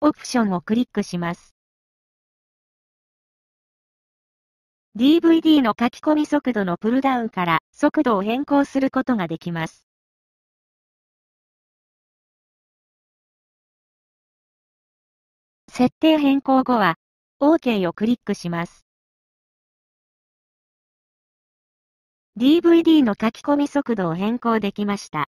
オプションをクリックします。DVD の書き込み速度のプルダウンから速度を変更することができます。設定変更後は OK をクリックします。DVD の書き込み速度を変更できました。